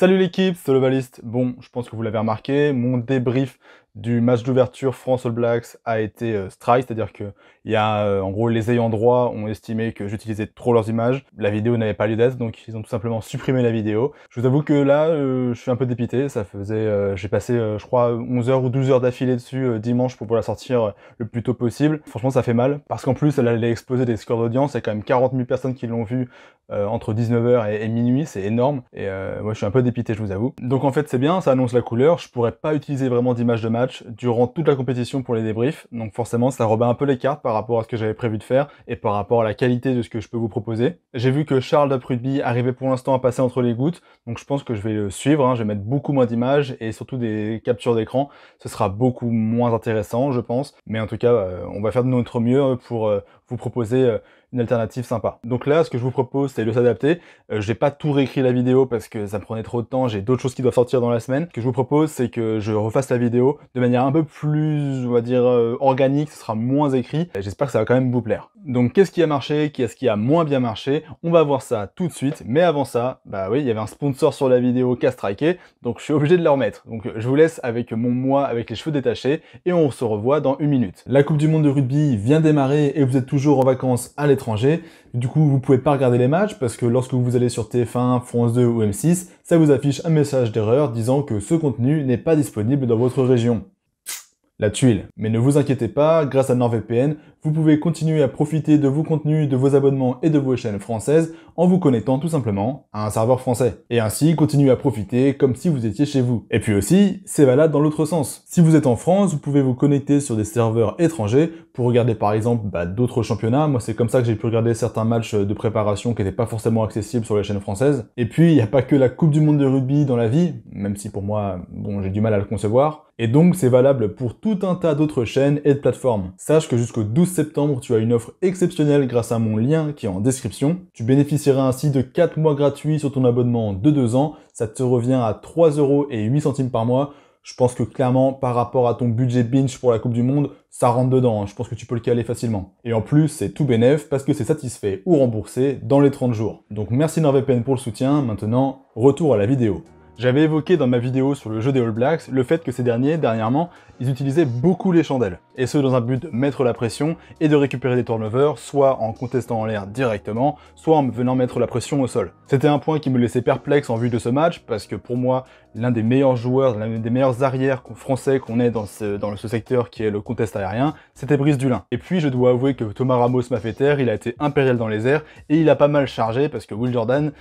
Salut l'équipe, c'est le Bon, je pense que vous l'avez remarqué, mon débrief du match d'ouverture France-All Blacks a été euh, strike, c'est-à-dire que il y a, euh, en gros, les ayants droit ont estimé que j'utilisais trop leurs images, la vidéo n'avait pas lieu d'être, donc ils ont tout simplement supprimé la vidéo. Je vous avoue que là, euh, je suis un peu dépité, ça faisait, j'ai passé, je crois, 11 h ou 12 heures d'affilée dessus dimanche pour pouvoir la sortir le plus tôt possible. Franchement, ça fait mal, parce qu'en plus, elle allait exposer des scores d'audience, il y a quand même 40 000 personnes qui l'ont vu entre 19h et, et minuit, c'est énorme, et moi je suis un peu dépité, je vous avoue. Donc en fait, c'est bien, ça annonce la couleur, je pourrais pas utiliser vraiment d'image de match durant toute la compétition pour les débriefs. Donc forcément, ça rebat un peu les cartes par rapport à ce que j'avais prévu de faire et par rapport à la qualité de ce que je peux vous proposer. J'ai vu que Charles de Prud'by arrivait pour l'instant à passer entre les gouttes. Donc je pense que je vais le suivre. Hein. Je vais mettre beaucoup moins d'images et surtout des captures d'écran. Ce sera beaucoup moins intéressant, je pense. Mais en tout cas, euh, on va faire de notre mieux pour euh, vous proposer euh, une alternative sympa. Donc là, ce que je vous propose, c'est de s'adapter. Je euh, j'ai pas tout réécrit la vidéo parce que ça me prenait trop de temps, j'ai d'autres choses qui doivent sortir dans la semaine. Ce que je vous propose, c'est que je refasse la vidéo de manière un peu plus, on va dire, euh, organique, ce sera moins écrit. J'espère que ça va quand même vous plaire. Donc qu'est-ce qui a marché, qu'est-ce qui a moins bien marché On va voir ça tout de suite, mais avant ça, bah oui, il y avait un sponsor sur la vidéo qui a striqué, donc je suis obligé de le remettre. Donc je vous laisse avec mon moi, avec les cheveux détachés, et on se revoit dans une minute. La Coupe du Monde de rugby vient démarrer et vous êtes toujours en vacances à l'étranger. Du coup, vous pouvez pas regarder les matchs parce que lorsque vous allez sur TF1, France 2 ou M6, ça vous affiche un message d'erreur disant que ce contenu n'est pas disponible dans votre région. La tuile. Mais ne vous inquiétez pas, grâce à NordVPN, vous pouvez continuer à profiter de vos contenus, de vos abonnements et de vos chaînes françaises en vous connectant tout simplement à un serveur français. Et ainsi, continuez à profiter comme si vous étiez chez vous. Et puis aussi, c'est valable dans l'autre sens. Si vous êtes en France, vous pouvez vous connecter sur des serveurs étrangers pour regarder par exemple bah, d'autres championnats. Moi, c'est comme ça que j'ai pu regarder certains matchs de préparation qui n'étaient pas forcément accessibles sur la chaîne française. Et puis, il n'y a pas que la Coupe du Monde de rugby dans la vie, même si pour moi, bon, j'ai du mal à le concevoir. Et donc, c'est valable pour tout un tas d'autres chaînes et de plateformes. Sache que jusqu'au 12 septembre, tu as une offre exceptionnelle grâce à mon lien qui est en description. Tu bénéficieras ainsi de 4 mois gratuits sur ton abonnement de 2 ans. Ça te revient à 3 euros et 8 centimes par mois. Je pense que clairement, par rapport à ton budget binge pour la Coupe du Monde, ça rentre dedans. Hein. Je pense que tu peux le caler facilement. Et en plus, c'est tout bénef parce que c'est satisfait ou remboursé dans les 30 jours. Donc merci NordVPN pour le soutien. Maintenant, retour à la vidéo. J'avais évoqué dans ma vidéo sur le jeu des All Blacks le fait que ces derniers, dernièrement, ils utilisaient beaucoup les chandelles, et ce dans un but de mettre la pression et de récupérer des turnovers, soit en contestant en l'air directement, soit en venant mettre la pression au sol. C'était un point qui me laissait perplexe en vue de ce match, parce que pour moi, l'un des meilleurs joueurs, l'un des meilleurs arrières français qu'on ait dans ce, dans ce secteur qui est le contest aérien, c'était Brice Dulin. Et puis je dois avouer que Thomas Ramos m'a fait taire, il a été impérial dans les airs, et il a pas mal chargé, parce que Will Jordan,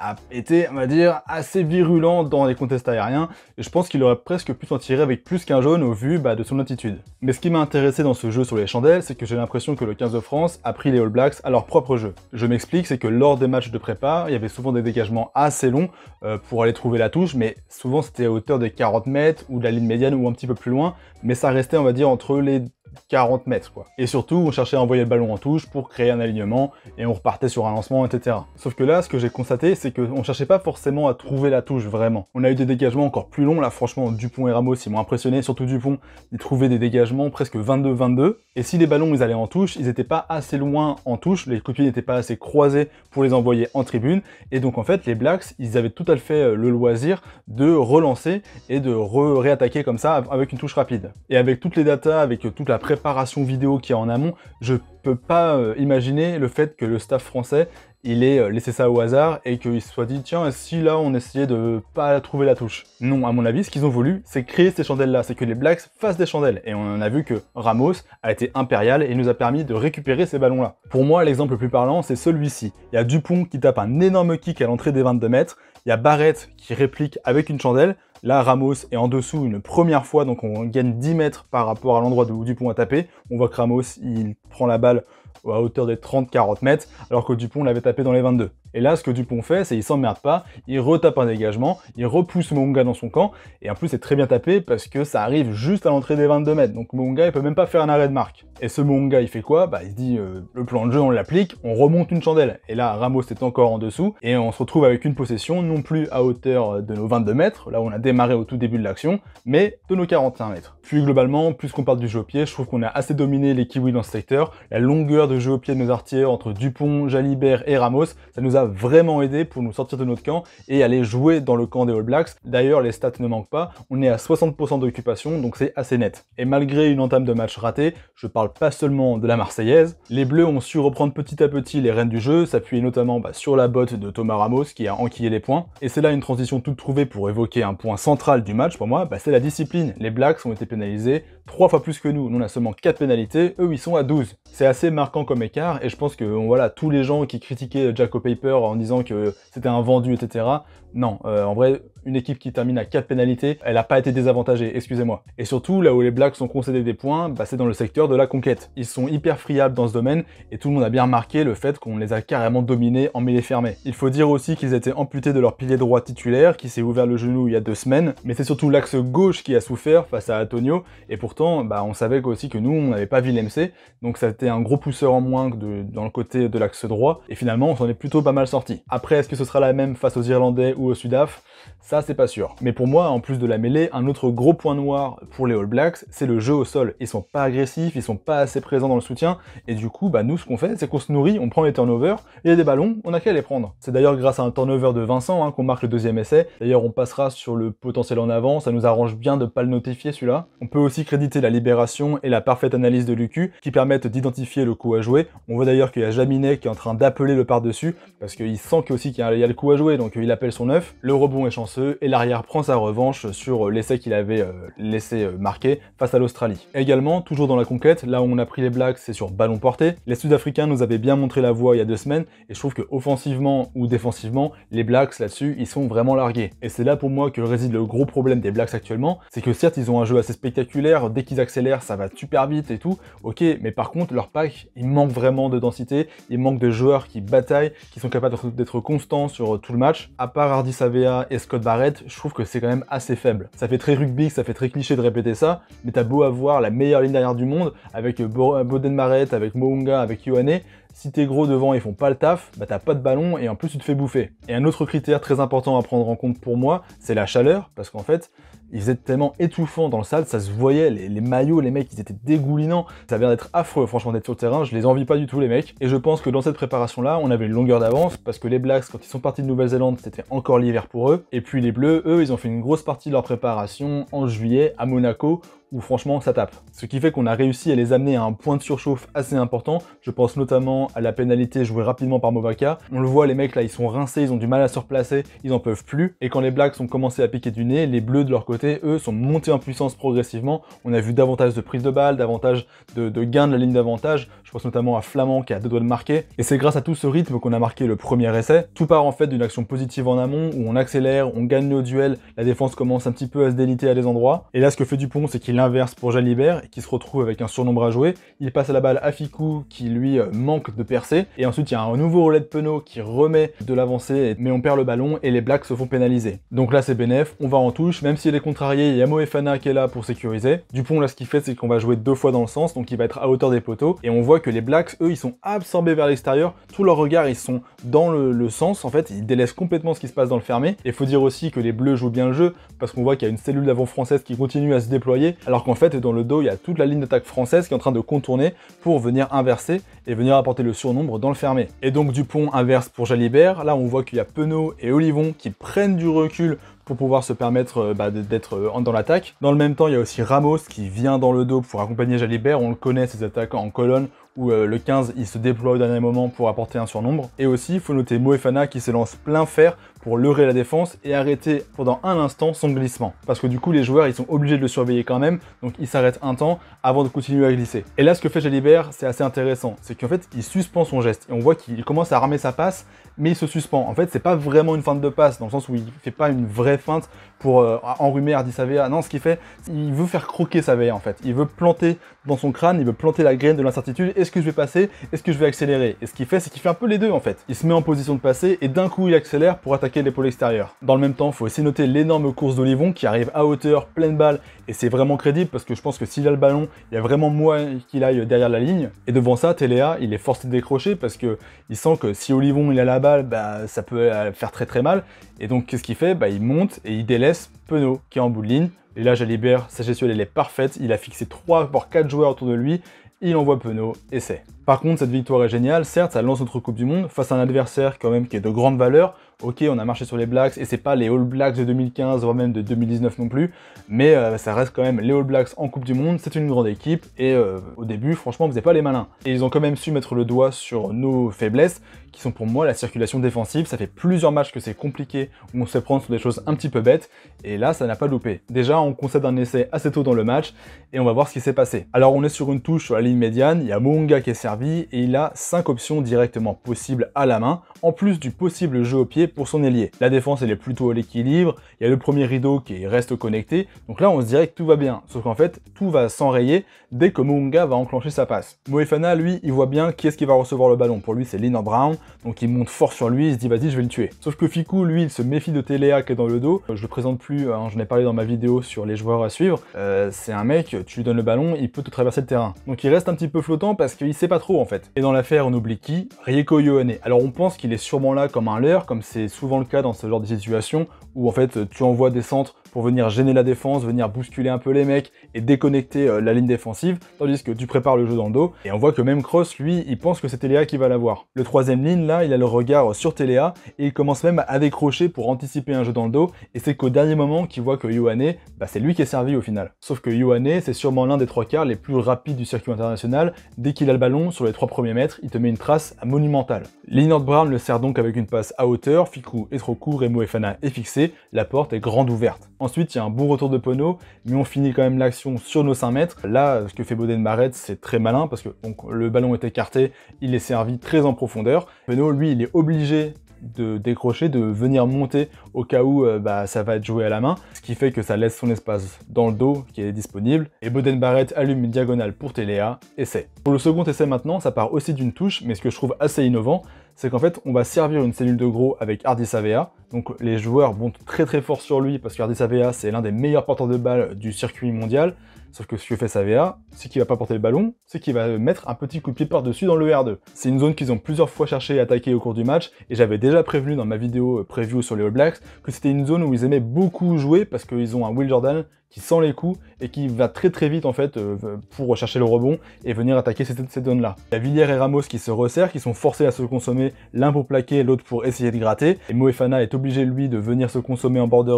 a été, on va dire, assez virulent dans les contests aériens, et je pense qu'il aurait presque pu s'en tirer avec plus qu'un jaune au vu bah, de son attitude. Mais ce qui m'a intéressé dans ce jeu sur les chandelles, c'est que j'ai l'impression que le 15 de France a pris les All Blacks à leur propre jeu. Je m'explique, c'est que lors des matchs de prépa, il y avait souvent des dégagements assez longs euh, pour aller trouver la touche, mais souvent c'était à hauteur des 40 mètres ou de la ligne médiane ou un petit peu plus loin, mais ça restait, on va dire, entre les 40 mètres quoi. Et surtout, on cherchait à envoyer le ballon en touche pour créer un alignement et on repartait sur un lancement, etc. Sauf que là, ce que j'ai constaté, c'est qu'on cherchait pas forcément à trouver la touche vraiment. On a eu des dégagements encore plus longs, là franchement, Dupont et Ramos, ils m'ont impressionné, surtout Dupont, ils trouvaient des dégagements presque 22-22. Et si les ballons, ils allaient en touche, ils n'étaient pas assez loin en touche, les copines n'étaient pas assez croisés pour les envoyer en tribune. Et donc en fait, les Blacks, ils avaient tout à fait euh, le loisir de relancer et de réattaquer comme ça avec une touche rapide. Et avec toutes les datas, avec euh, toute la préparation vidéo qui est en amont, je peux pas euh, imaginer le fait que le staff français il est euh, laissé ça au hasard et qu'il se soit dit tiens si là on essayait de pas trouver la touche. Non, à mon avis, ce qu'ils ont voulu, c'est créer ces chandelles là, c'est que les Blacks fassent des chandelles et on a vu que Ramos a été impérial et nous a permis de récupérer ces ballons là. Pour moi, l'exemple le plus parlant, c'est celui-ci. Il y a Dupont qui tape un énorme kick à l'entrée des 22 mètres, il y a Barrett qui réplique avec une chandelle, Là, Ramos est en dessous une première fois, donc on gagne 10 mètres par rapport à l'endroit où Dupont a tapé. On voit que Ramos, il prend la balle à hauteur des 30-40 mètres, alors que Dupont l'avait tapé dans les 22. Et là, ce que Dupont fait, c'est il s'emmerde pas, il retape un dégagement, il repousse Monga dans son camp, et en plus, c'est très bien tapé parce que ça arrive juste à l'entrée des 22 mètres, donc Monga, il peut même pas faire un arrêt de marque. Et ce Monga, il fait quoi Bah, il se dit, euh, le plan de jeu, on l'applique, on remonte une chandelle. Et là, Ramos est encore en dessous, et on se retrouve avec une possession non plus à hauteur de nos 22 mètres, là où on a démarré au tout début de l'action, mais de nos 41 mètres. Puis globalement, puisqu'on parle du jeu au pied, je trouve qu'on a assez dominé les Kiwis dans ce secteur. La longueur de jeu au pied de nos artiers entre Dupont, Jalibert et Ramos, ça nous a vraiment aidé pour nous sortir de notre camp et aller jouer dans le camp des All Blacks. D'ailleurs, les stats ne manquent pas, on est à 60% d'occupation, donc c'est assez net. Et malgré une entame de match ratée, je parle pas seulement de la Marseillaise, les Bleus ont su reprendre petit à petit les rênes du jeu, s'appuyer notamment bah, sur la botte de Thomas Ramos qui a enquillé les points. Et c'est là une transition toute trouvée pour évoquer un point central du match pour moi, bah, c'est la discipline. Les Blacks ont été pénalisés trois fois plus que nous. Nous, on a seulement 4 pénalités, eux, ils sont à 12. C'est assez marquant comme écart, et je pense que voilà, tous les gens qui critiquaient Jaco Paper en disant que c'était un vendu, etc., non, euh, en vrai, une équipe qui termine à 4 pénalités, elle n'a pas été désavantagée, excusez-moi. Et surtout, là où les Blacks ont concédé des points, bah, c'est dans le secteur de la conquête. Ils sont hyper friables dans ce domaine, et tout le monde a bien remarqué le fait qu'on les a carrément dominés en mêlée fermée. Il faut dire aussi qu'ils étaient amputés de leur pilier droit titulaire, qui s'est ouvert le genou il y a deux semaines, mais c'est surtout l'axe gauche qui a souffert face à Antonio, et pourtant bah, on savait aussi que nous, on n'avait pas vu l'MC, donc ça a été un gros pousseur en moins de, dans le côté de l'axe droit, et finalement, on s'en est plutôt pas mal sorti. Après, est-ce que ce sera la même face aux Irlandais ou aux Sudaf Ça, c'est pas sûr. Mais pour moi, en plus de la mêlée, un autre gros point noir pour les All Blacks, c'est le jeu au sol. Ils sont pas agressifs, ils sont pas assez présents dans le soutien, et du coup, bah, nous, ce qu'on fait, c'est qu'on se nourrit, on prend les turnovers, et il des ballons, on a qu'à les prendre. C'est d'ailleurs grâce à un turnover de Vincent hein, qu'on marque le deuxième essai. D'ailleurs, on passera sur le potentiel en avant, ça nous arrange bien de pas le notifier celui-là. On peut aussi créer la libération et la parfaite analyse de l'UQ qui permettent d'identifier le coup à jouer. On voit d'ailleurs qu'il y a Jaminet qui est en train d'appeler le par-dessus parce qu'il sent qu'il y a le coup à jouer donc euh, il appelle son œuf. Le rebond est chanceux et l'arrière prend sa revanche sur euh, l'essai qu'il avait euh, laissé marquer face à l'Australie. Également, toujours dans la conquête, là où on a pris les Blacks, c'est sur ballon porté. Les Sud-Africains nous avaient bien montré la voie il y a deux semaines et je trouve que offensivement ou défensivement, les Blacks là-dessus, ils sont vraiment largués. Et c'est là pour moi que réside le gros problème des Blacks actuellement, c'est que certes ils ont un jeu assez spectaculaire dès qu'ils accélèrent, ça va super vite et tout. Ok, mais par contre, leur pack, il manque vraiment de densité, il manque de joueurs qui bataillent, qui sont capables d'être constants sur euh, tout le match. À part Hardy Savea et Scott Barrett, je trouve que c'est quand même assez faible. Ça fait très rugby, ça fait très cliché de répéter ça, mais t'as beau avoir la meilleure ligne derrière du monde, avec euh, euh, Boden avec Mounga, avec Ioane, si t'es gros devant et font pas le taf, bah t'as pas de ballon et en plus tu te fais bouffer. Et un autre critère très important à prendre en compte pour moi, c'est la chaleur, parce qu'en fait, ils étaient tellement étouffants dans le salle ça se voyait, les, les maillots, les mecs, ils étaient dégoulinants. Ça vient d'être affreux, franchement, d'être sur le terrain, je les envie pas du tout, les mecs. Et je pense que dans cette préparation-là, on avait une longueur d'avance, parce que les Blacks, quand ils sont partis de Nouvelle-Zélande, c'était encore l'hiver pour eux. Et puis les Bleus, eux, ils ont fait une grosse partie de leur préparation en juillet à Monaco, où franchement ça tape. Ce qui fait qu'on a réussi à les amener à un point de surchauffe assez important. Je pense notamment à la pénalité jouée rapidement par Movaka. On le voit, les mecs là, ils sont rincés, ils ont du mal à se replacer, ils en peuvent plus. Et quand les Blacks ont commencé à piquer du nez, les Bleus de leur côté, eux, sont montés en puissance progressivement. On a vu davantage de prises de balles, davantage de, gains de la ligne d'avantage. Je pense notamment à Flamand qui a deux doigts de marquer. Et c'est grâce à tout ce rythme qu'on a marqué le premier essai. Tout part en fait d'une action positive en amont où on accélère, on gagne le duel, la défense commence un petit peu à se déliter à des endroits. Et là, ce que fait Dupont, c'est qu'il Inverse pour Jalibert, qui se retrouve avec un surnombre à jouer. Il passe à la balle à Fikou, qui lui euh, manque de percer. Et ensuite, il y a un nouveau relais de Penaud qui remet de l'avancée, mais on perd le ballon et les Blacks se font pénaliser. Donc là, c'est bénéf, on va en touche, même s'il est contrarié, il y a Moefana qui est là pour sécuriser. Dupont, là, ce qu'il fait, c'est qu'on va jouer deux fois dans le sens, donc il va être à hauteur des poteaux. Et on voit que les Blacks, eux, ils sont absorbés vers l'extérieur. Tous leurs regards ils sont dans le, sens, en fait. Ils délaissent complètement ce qui se passe dans le fermé. Et faut dire aussi que les Bleus jouent bien le jeu, parce qu'on voit qu'il y a une cellule d'avant française qui continue à se déployer, alors qu'en fait, dans le dos, il y a toute la ligne d'attaque française qui est en train de contourner pour venir inverser et venir apporter le surnombre dans le fermé. Et donc Dupont inverse pour Jalibert, là on voit qu'il y a Penaud et Olivon qui prennent du recul pour pouvoir se permettre euh, bah, d'être euh, dans l'attaque. Dans le même temps, il y a aussi Ramos qui vient dans le dos pour accompagner Jalibert, on le connaît, ses attaques en colonne, où euh, le 15 il se déploie au dernier moment pour apporter un surnombre. Et aussi, il faut noter Moefana qui se lance plein fer pour leurrer la défense et arrêter pendant un instant son glissement. Parce que du coup, les joueurs, ils sont obligés de le surveiller quand même, donc il s'arrête un temps avant de continuer à glisser. Et là, ce que fait Jalibert, c'est assez intéressant. C'est qu'en fait, il suspend son geste. Et on voit qu'il commence à ramer sa passe, mais il se suspend. En fait, c'est pas vraiment une feinte de passe, dans le sens où il fait pas une vraie feinte pour euh, enrhumer Savea. Non, ce qu'il fait, il veut faire croquer Savea, en fait. Il veut planter dans son crâne, il veut planter la graine de l'incertitude. Est-ce que je vais passer Est-ce que je vais accélérer Et ce qu'il fait, c'est qu'il fait un peu les deux, en fait. Il se met en position de passer, et d'un coup, il accélère pour attaquer l'épaule extérieure. Dans le même temps, faut aussi noter l'énorme course d'Olivon qui arrive à hauteur, pleine balle, et c'est vraiment crédible parce que je pense que s'il a le ballon, il y a vraiment moins qu'il aille derrière la ligne. Et devant ça, Téléa, il est forcé de décrocher parce qu'il il sent que si Olivon il a la balle, bah, ça peut euh, faire très très mal. Et donc qu'est-ce qu'il fait bah, Il monte et il délaisse Penaud qui est en bout de ligne. Et là, Jalibert, sa gestion elle est parfaite, il a fixé 3 voire 4 joueurs autour de lui, il envoie Penaud, et c'est. Par contre, cette victoire est géniale, certes, ça lance notre Coupe du Monde face à un adversaire quand même qui est de grande valeur, ok, on a marché sur les Blacks, et c'est pas les All Blacks de 2015, voire même de 2019 non plus, mais euh, ça reste quand même les All Blacks en Coupe du Monde, c'est une grande équipe, et euh, au début, franchement, vous faisait pas les malins. Et ils ont quand même su mettre le doigt sur nos faiblesses, qui sont pour moi la circulation défensive. Ça fait plusieurs matchs que c'est compliqué, où on se prendre sur des choses un petit peu bêtes, et là, ça n'a pas loupé. Déjà, on concède un essai assez tôt dans le match, et on va voir ce qui s'est passé. Alors, on est sur une touche sur la ligne médiane, il y a Moonga qui est servi, et il a cinq options directement possibles à la main, en plus du possible jeu au pied pour son ailier. La défense, elle est plutôt à l'équilibre, il y a le premier rideau qui reste connecté, donc là, on se dirait que tout va bien, sauf qu'en fait, tout va s'enrayer dès que Moonga va enclencher sa passe. Moefana, lui, il voit bien qui est-ce qui va recevoir le ballon. Pour lui, c'est Lina Brown, donc il monte fort sur lui, il se dit vas-y je vais le tuer. Sauf que Fiku lui il se méfie de Téléa qui est dans le dos, je le présente plus, hein, Je j'en ai parlé dans ma vidéo sur les joueurs à suivre, euh, c'est un mec, tu lui donnes le ballon, il peut te traverser le terrain. Donc il reste un petit peu flottant parce qu'il sait pas trop en fait. Et dans l'affaire on oublie qui Rieko Yohane. Alors on pense qu'il est sûrement là comme un leurre, comme c'est souvent le cas dans ce genre de situation, où en fait tu envoies des centres pour venir gêner la défense, venir bousculer un peu les mecs et déconnecter euh, la ligne défensive, tandis que tu prépares le jeu dans le dos, et on voit que même Cross, lui, il pense que c'est Téléa qui va l'avoir. Le troisième ligne, là, il a le regard euh, sur Téléa, et il commence même à décrocher pour anticiper un jeu dans le dos, et c'est qu'au dernier moment qu'il voit que Yohane, bah, c'est lui qui est servi au final. Sauf que Yohane, c'est sûrement l'un des trois quarts les plus rapides du circuit international, dès qu'il a le ballon, sur les trois premiers mètres, il te met une trace monumentale. Leonard Brown le sert donc avec une passe à hauteur, Fiku est trop court, Remo et Fana est fixé, la porte est grande ouverte. Ensuite, il y a un bon retour de Pono, mais on finit quand même l'action sur nos 5 mètres. Là, ce que fait Boden Barrett, c'est très malin parce que le ballon est écarté, il est servi très en profondeur. Pono, lui, il est obligé de décrocher, de venir monter au cas où euh, bah, ça va être joué à la main, ce qui fait que ça laisse son espace dans le dos qui est disponible, et Boden Barrett allume une diagonale pour Téléa, essai. Pour le second essai maintenant, ça part aussi d'une touche, mais ce que je trouve assez innovant, c'est qu'en fait, on va servir une cellule de gros avec Ardis Avea. Donc les joueurs vont très très fort sur lui parce qu'Ardis Avea, c'est l'un des meilleurs porteurs de balles du circuit mondial. Sauf que ce que fait Savea, c'est qu'il va pas porter le ballon, c'est qu'il va mettre un petit coup de pied par-dessus dans le R2. C'est une zone qu'ils ont plusieurs fois cherché à attaquer au cours du match, et j'avais déjà prévenu dans ma vidéo euh, preview sur les All Blacks que c'était une zone où ils aimaient beaucoup jouer parce qu'ils ont un Will Jordan qui sent les coups et qui va très très vite en fait euh, pour chercher le rebond et venir attaquer ces, ces zones là. Il y a Villiers et Ramos qui se resserrent, qui sont forcés à se consommer, l'un pour plaquer, l'autre pour essayer de gratter. Et Moefana est obligé lui de venir se consommer en bord de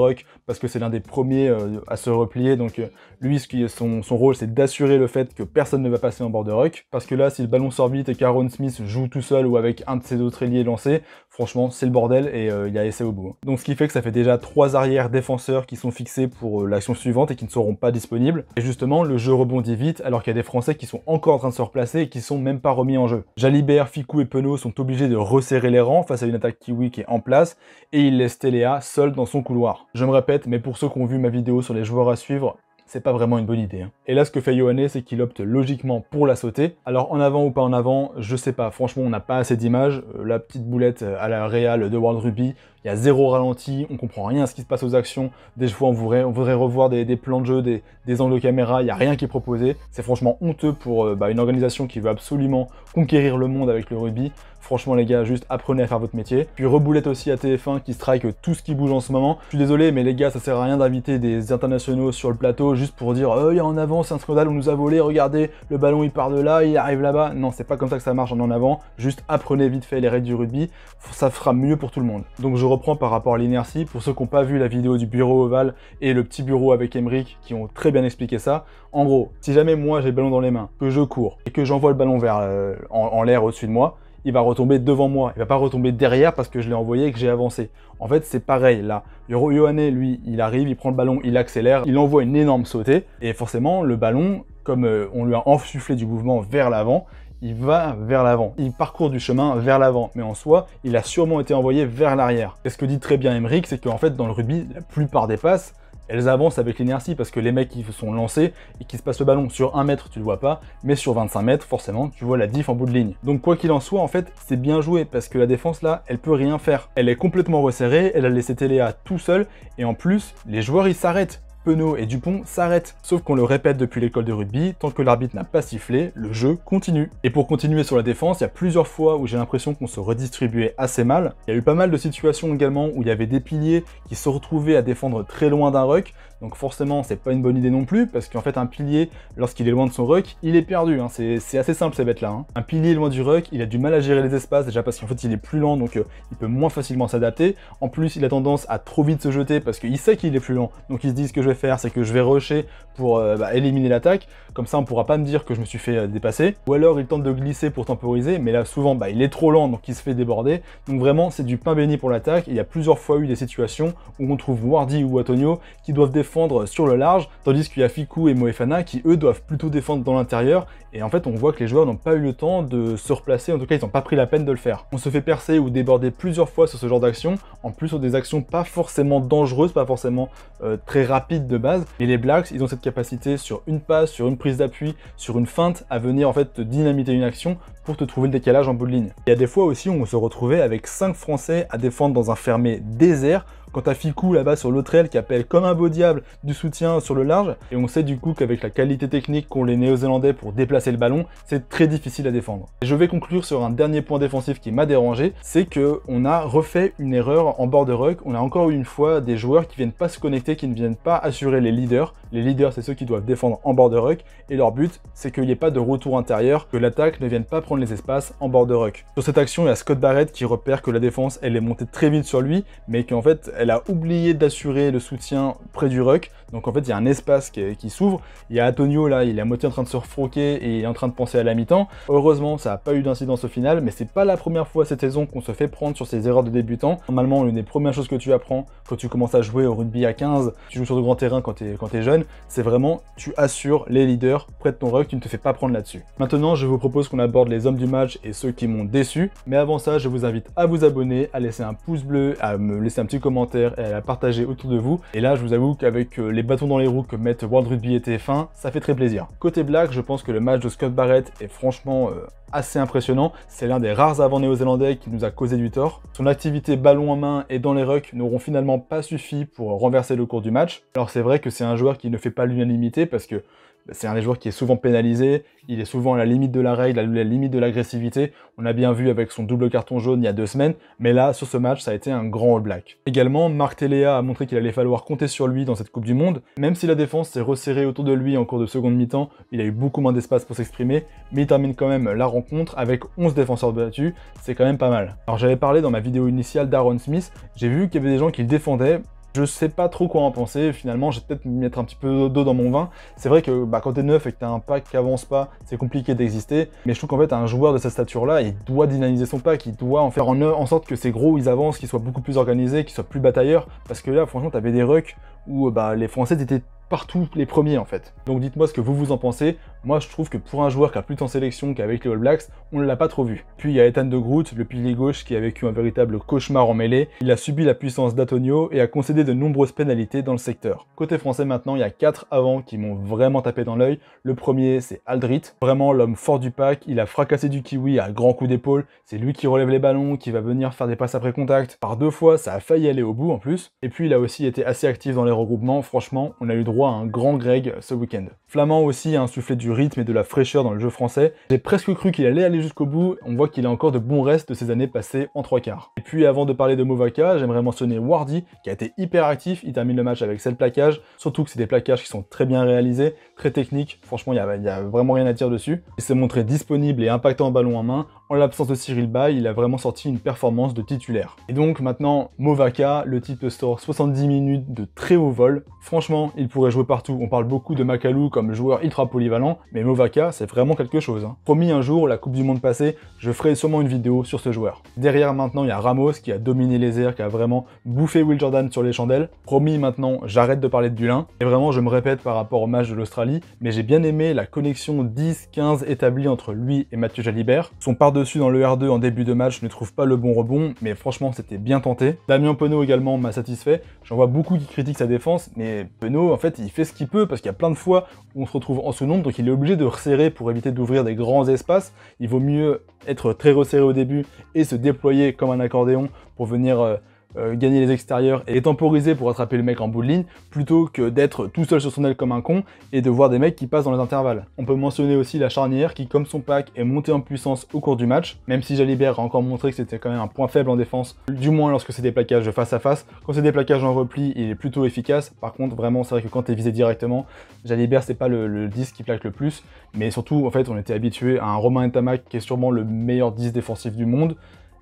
parce que c'est l'un des premiers euh, à se replier. Donc euh, lui, son, son rôle c'est d'assurer le fait que personne ne va passer en bord de Parce que là, si le ballon sort vite et qu'Aaron Smith joue tout seul ou avec un de ses autres ailiers lancés, Franchement, c'est le bordel et euh, il y a essai au bout. Hein. Donc ce qui fait que ça fait déjà trois arrières défenseurs qui sont fixés pour euh, l'action suivante et qui ne seront pas disponibles. Et justement, le jeu rebondit vite alors qu'il y a des Français qui sont encore en train de se replacer et qui sont même pas remis en jeu. Jalibert, Ficou et Penaud sont obligés de resserrer les rangs face à une attaque kiwi qui est en place et ils laissent Téléa seul dans son couloir. Je me répète, mais pour ceux qui ont vu ma vidéo sur les joueurs à suivre, c'est pas vraiment une bonne idée. Hein. Et là, ce que fait Yohane, c'est qu'il opte logiquement pour la sauter. Alors en avant ou pas en avant, je sais pas. Franchement, on n'a pas assez d'images. Euh, la petite boulette euh, à la Real de World Ruby, il y a zéro ralenti, on comprend rien à ce qui se passe aux actions. Des fois, on voudrait, revoir des, plans de jeu, des, angles de caméra, il n'y a rien qui est proposé. C'est franchement honteux pour euh, bah, une organisation qui veut absolument conquérir le monde avec le rugby. Franchement les gars, juste apprenez à faire votre métier. Puis reboulette aussi à TF1 qui strike tout ce qui bouge en ce moment. Je suis désolé mais les gars, ça sert à rien d'inviter des internationaux sur le plateau juste pour dire oh, il a en avant, c'est un scandale, on nous a volé, regardez, le ballon il part de là, il arrive là-bas. Non, c'est pas comme ça que ça marche en en avant. Juste apprenez vite fait les règles du rugby, ça fera mieux pour tout le monde. Donc je reprends par rapport à l'inertie. Pour ceux qui n'ont pas vu la vidéo du bureau ovale et le petit bureau avec Emric qui ont très bien expliqué ça, en gros, si jamais moi j'ai le ballon dans les mains, que je cours et que j'envoie le ballon vers euh, en l'air au-dessus de moi, il va retomber devant moi. Il va pas retomber derrière parce que je l'ai envoyé et que j'ai avancé. En fait, c'est pareil là. Yoane, lui, il arrive, il prend le ballon, il accélère, il envoie une énorme sautée. Et forcément, le ballon, comme euh, on lui a ensufflé du mouvement vers l'avant, il va vers l'avant. Il parcourt du chemin vers l'avant, mais en soi, il a sûrement été envoyé vers l'arrière. Et ce que dit très bien Emmerich, c'est qu'en fait, dans le rugby, la plupart des passes, elles avancent avec l'inertie parce que les mecs qui sont lancés et qui se passent le ballon sur 1 mètre, tu le vois pas, mais sur 25 mètres, forcément, tu vois la diff en bout de ligne. Donc quoi qu'il en soit, en fait, c'est bien joué parce que la défense là, elle peut rien faire. Elle est complètement resserrée, elle a laissé Téléa tout seul et en plus, les joueurs ils s'arrêtent. Penaud et Dupont s'arrêtent. Sauf qu'on le répète depuis l'école de rugby, tant que l'arbitre n'a pas sifflé, le jeu continue. Et pour continuer sur la défense, il y a plusieurs fois où j'ai l'impression qu'on se redistribuait assez mal. Il y a eu pas mal de situations également où il y avait des piliers qui se retrouvaient à défendre très loin d'un ruck, donc forcément, c'est pas une bonne idée non plus, parce qu'en fait, un pilier, lorsqu'il est loin de son ruck, il est perdu. Hein. C'est assez simple ces bêtes-là. Hein. Un pilier loin du ruck, il a du mal à gérer les espaces, déjà parce qu'en fait, il est plus lent, donc euh, il peut moins facilement s'adapter. En plus, il a tendance à trop vite se jeter, parce qu'il sait qu'il est plus lent. Donc il se dit, ce que je vais faire, c'est que je vais rusher pour euh, bah, éliminer l'attaque. Comme ça, on pourra pas me dire que je me suis fait euh, dépasser. Ou alors, il tente de glisser pour temporiser, mais là, souvent, bah, il est trop lent, donc il se fait déborder. Donc vraiment, c'est du pain béni pour l'attaque. Il y a plusieurs fois eu des situations où on trouve Wardy ou Antonio qui doivent défendre sur le large, tandis qu'il y a Fiku et Moefana qui eux doivent plutôt défendre dans l'intérieur, et en fait on voit que les joueurs n'ont pas eu le temps de se replacer, en tout cas ils n'ont pas pris la peine de le faire. On se fait percer ou déborder plusieurs fois sur ce genre d'action, en plus sur des actions pas forcément dangereuses, pas forcément euh, très rapides de base, et les Blacks ils ont cette capacité sur une passe, sur une prise d'appui, sur une feinte à venir en fait dynamiter une action pour te trouver le décalage en bout de ligne. Il y a des fois aussi où on se retrouvait avec 5 Français à défendre dans un fermé désert quand t'as Ficou là-bas sur l'autre aile qui appelle comme un beau diable du soutien sur le large, et on sait du coup qu'avec la qualité technique qu'ont les Néo-Zélandais pour déplacer le ballon, c'est très difficile à défendre. Et je vais conclure sur un dernier point défensif qui m'a dérangé, c'est que on a refait une erreur en bord de ruck, on a encore une fois des joueurs qui viennent pas se connecter, qui ne viennent pas assurer les leaders. Les leaders, c'est ceux qui doivent défendre en bord de ruck, et leur but, c'est qu'il n'y ait pas de retour intérieur, que l'attaque ne vienne pas prendre les espaces en bord de ruck. Sur cette action, il y a Scott Barrett qui repère que la défense, elle est montée très vite sur lui, mais qu'en fait, elle a oublié d'assurer le soutien près du ruck. Donc en fait, il y a un espace qui, s'ouvre. Il y a Antonio là, il est à moitié en train de se refroquer et il est en train de penser à la mi-temps. Heureusement, ça n'a pas eu d'incidence au final, mais c'est pas la première fois cette saison qu'on se fait prendre sur ces erreurs de débutant, Normalement, l'une des premières choses que tu apprends quand tu commences à jouer au rugby à 15, tu joues sur le grand terrain quand tu es, es jeune, c'est vraiment tu assures les leaders près de ton ruck, tu ne te fais pas prendre là-dessus. Maintenant, je vous propose qu'on aborde les hommes du match et ceux qui m'ont déçu. Mais avant ça, je vous invite à vous abonner, à laisser un pouce bleu, à me laisser un petit commentaire et à la partager autour de vous. Et là, je vous avoue qu'avec euh, les bâtons dans les roues que mettent World Rugby et TF1, ça fait très plaisir. Côté black, je pense que le match de Scott Barrett est franchement euh, assez impressionnant. C'est l'un des rares avant néo-zélandais qui nous a causé du tort. Son activité ballon en main et dans les rucks n'auront finalement pas suffi pour renverser le cours du match. Alors c'est vrai que c'est un joueur qui ne fait pas l'unanimité parce que bah, c'est un des joueurs qui est souvent pénalisé, il est souvent à la limite de la règle, à la limite de l'agressivité. On l'a bien vu avec son double carton jaune il y a deux semaines, mais là, sur ce match, ça a été un grand All Black. Également, Marc Telea a montré qu'il allait falloir compter sur lui dans cette Coupe du Monde. Même si la défense s'est resserrée autour de lui en cours de seconde mi-temps, il a eu beaucoup moins d'espace pour s'exprimer, mais il termine quand même la rencontre avec 11 défenseurs battus, c'est quand même pas mal. Alors j'avais parlé dans ma vidéo initiale d'Aaron Smith, j'ai vu qu'il y avait des gens qui le défendaient, je sais pas trop quoi en penser, finalement, j'ai peut-être mettre un petit peu d'eau dans mon vin. C'est vrai que bah, quand t'es neuf et que t'as un pack qui avance pas, c'est compliqué d'exister. Mais je trouve qu'en fait, un joueur de cette stature-là, il doit dynamiser son pack, il doit en faire en, sorte que ces gros, ils avancent, qu'ils soient beaucoup plus organisés, qu'ils soient plus batailleurs. Parce que là, franchement, t'avais des rucks où bah, les Français étaient partout les premiers en fait. Donc dites-moi ce que vous vous en pensez. Moi, je trouve que pour un joueur qui a plus en sélection qu'avec les All Blacks, on ne l'a pas trop vu. Puis il y a Ethan de Groot, le pilier gauche qui a vécu un véritable cauchemar en mêlée. Il a subi la puissance d'Atonio et a concédé de nombreuses pénalités dans le secteur. Côté français maintenant, il y a 4 avant qui m'ont vraiment tapé dans l'œil. Le premier, c'est Aldrit. Vraiment l'homme fort du pack, il a fracassé du kiwi à grand coup d'épaule. C'est lui qui relève les ballons, qui va venir faire des passes après contact. Par deux fois, ça a failli aller au bout en plus. Et puis il a aussi été assez actif dans les regroupements. Franchement, on a eu droit à un grand Greg ce week-end. Flamand aussi a insufflé du rythme et de la fraîcheur dans le jeu français. J'ai presque cru qu'il allait aller jusqu'au bout, on voit qu'il a encore de bons restes de ses années passées en trois quarts. Et puis avant de parler de Movaka, j'aimerais mentionner Wardy qui a été hyper actif, il termine le match avec 7 plaquages, surtout que c'est des plaquages qui sont très bien réalisés, très techniques, franchement il n'y a, a, vraiment rien à dire dessus. Il s'est montré disponible et impactant en ballon en main, l'absence de Cyril Bay, il a vraiment sorti une performance de titulaire. Et donc maintenant, Movaka, le type store, 70 minutes de très haut vol. Franchement, il pourrait jouer partout. On parle beaucoup de Makalou comme joueur ultra polyvalent, mais Movaka c'est vraiment quelque chose. Hein. Promis un jour, la Coupe du Monde passée, je ferai sûrement une vidéo sur ce joueur. Derrière maintenant, il y a Ramos qui a dominé les airs, qui a vraiment bouffé Will Jordan sur les chandelles. Promis maintenant, j'arrête de parler de Dulin. Et vraiment, je me répète par rapport au match de l'Australie, mais j'ai bien aimé la connexion 10-15 établie entre lui et Mathieu Jalibert. Son part de dans le R2 en début de match ne trouve pas le bon rebond, mais franchement c'était bien tenté. Damien Penaud également m'a satisfait, j'en vois beaucoup qui critiquent sa défense, mais Penaud en fait il fait ce qu'il peut parce qu'il y a plein de fois où on se retrouve en sous-nombre, donc il est obligé de resserrer pour éviter d'ouvrir des grands espaces. Il vaut mieux être très resserré au début et se déployer comme un accordéon pour venir... Euh, euh, gagner les extérieurs et temporiser pour attraper le mec en bout de ligne, plutôt que d'être tout seul sur son aile comme un con et de voir des mecs qui passent dans les intervalles. On peut mentionner aussi la charnière qui, comme son pack, est montée en puissance au cours du match, même si Jalibert a encore montré que c'était quand même un point faible en défense, du moins lorsque c'est des plaquages face à face. Quand c'est des plaquages en repli, il est plutôt efficace. Par contre, vraiment, c'est vrai que quand es visé directement, Jalibert, c'est pas le, disque 10 qui plaque le plus, mais surtout, en fait, on était habitué à un Romain tamac qui est sûrement le meilleur 10 défensif du monde,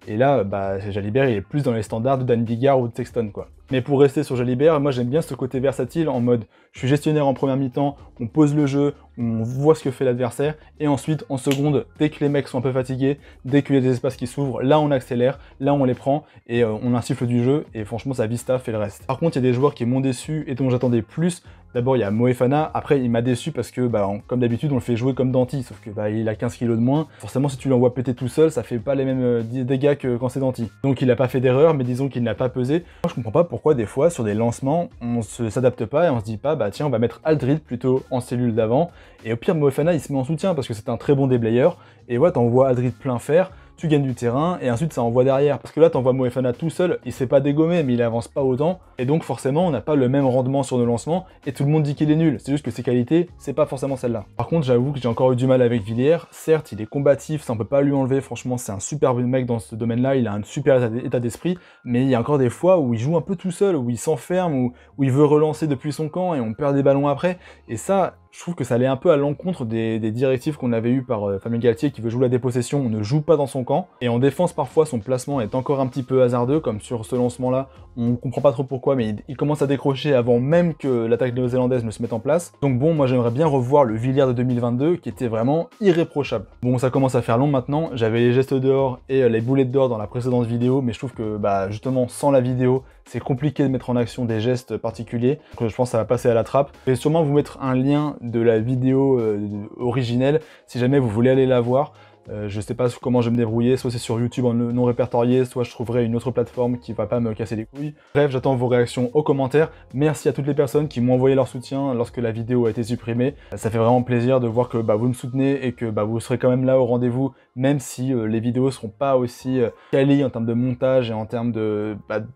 et là, euh, bah, Jalibert, il est plus dans les standards de Dan Bigard ou de Sexton, quoi. Mais pour rester sur Jalibert, moi j'aime bien ce côté versatile en mode je suis gestionnaire en première mi-temps, on pose le jeu, on voit ce que fait l'adversaire, et ensuite en seconde, dès que les mecs sont un peu fatigués, dès qu'il y a des espaces qui s'ouvrent, là on accélère, là on les prend, et euh, on insuffle du jeu, et franchement sa vista fait le reste. Par contre, il y a des joueurs qui m'ont déçu et dont j'attendais plus D'abord, il y a Moefana. Après, il m'a déçu parce que, bah, comme d'habitude, on le fait jouer comme Danti, sauf que bah, il a 15 kilos de moins. Forcément, si tu l'envoies péter tout seul, ça fait pas les mêmes euh, dégâts que quand c'est Danti. Donc, il n'a pas fait d'erreur, mais disons qu'il n'a pas pesé. Moi, je comprends pas pourquoi, des fois, sur des lancements, on s'adapte pas et on se dit pas, bah tiens, on va mettre Aldrid plutôt en cellule d'avant. Et au pire, Moefana, il se met en soutien parce que c'est un très bon déblayeur. Et ouais, t'envoies Aldrid plein fer tu gagnes du terrain, et ensuite ça envoie derrière. Parce que là, t'envoies Moefana tout seul, il s'est pas dégommé, mais il avance pas autant, et donc forcément, on n'a pas le même rendement sur nos lancements, et tout le monde dit qu'il est nul. C'est juste que ses qualités, c'est pas forcément celle-là. Par contre, j'avoue que j'ai encore eu du mal avec Villiers. Certes, il est combatif, ça on peut pas lui enlever, franchement, c'est un superbe mec dans ce domaine-là, il a un super état d'esprit, mais il y a encore des fois où il joue un peu tout seul, où il s'enferme, ou où il veut relancer depuis son camp, et on perd des ballons après, et ça, je trouve que ça allait un peu à l'encontre des, directives qu'on avait eues par euh, Famille Galtier qui veut jouer la dépossession, on ne joue pas dans son camp. Et en défense, parfois, son placement est encore un petit peu hasardeux, comme sur ce lancement-là, on comprend pas trop pourquoi, mais il, commence à décrocher avant même que l'attaque néo-zélandaise ne se mette en place. Donc bon, moi j'aimerais bien revoir le Villiers de 2022 qui était vraiment irréprochable. Bon, ça commence à faire long maintenant. J'avais les gestes dehors et euh, les boulettes dehors dans la précédente vidéo, mais je trouve que bah, justement sans la vidéo, c'est compliqué de mettre en action des gestes particuliers. je pense que ça va passer à la trappe. Je vais sûrement vous mettre un lien de la vidéo euh, originelle si jamais vous voulez aller la voir. Euh, je sais pas comment je vais me débrouiller, soit c'est sur YouTube en non répertorié, soit je trouverai une autre plateforme qui va pas me casser les couilles. Bref, j'attends vos réactions aux commentaires. Merci à toutes les personnes qui m'ont envoyé leur soutien lorsque la vidéo a été supprimée. Ça fait vraiment plaisir de voir que bah, vous me soutenez et que bah, vous serez quand même là au rendez-vous, même si euh, les vidéos seront pas aussi euh, calées en termes de montage et en termes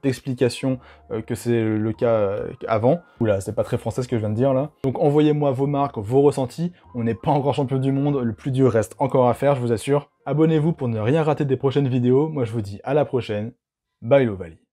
d'explication de, bah, que c'est le cas avant. Oula, c'est pas très français ce que je viens de dire là. Donc envoyez-moi vos marques, vos ressentis. On n'est pas encore champion du monde, le plus dur reste encore à faire sûr abonnez-vous pour ne rien rater des prochaines vidéos, moi je vous dis à la prochaine, bye valley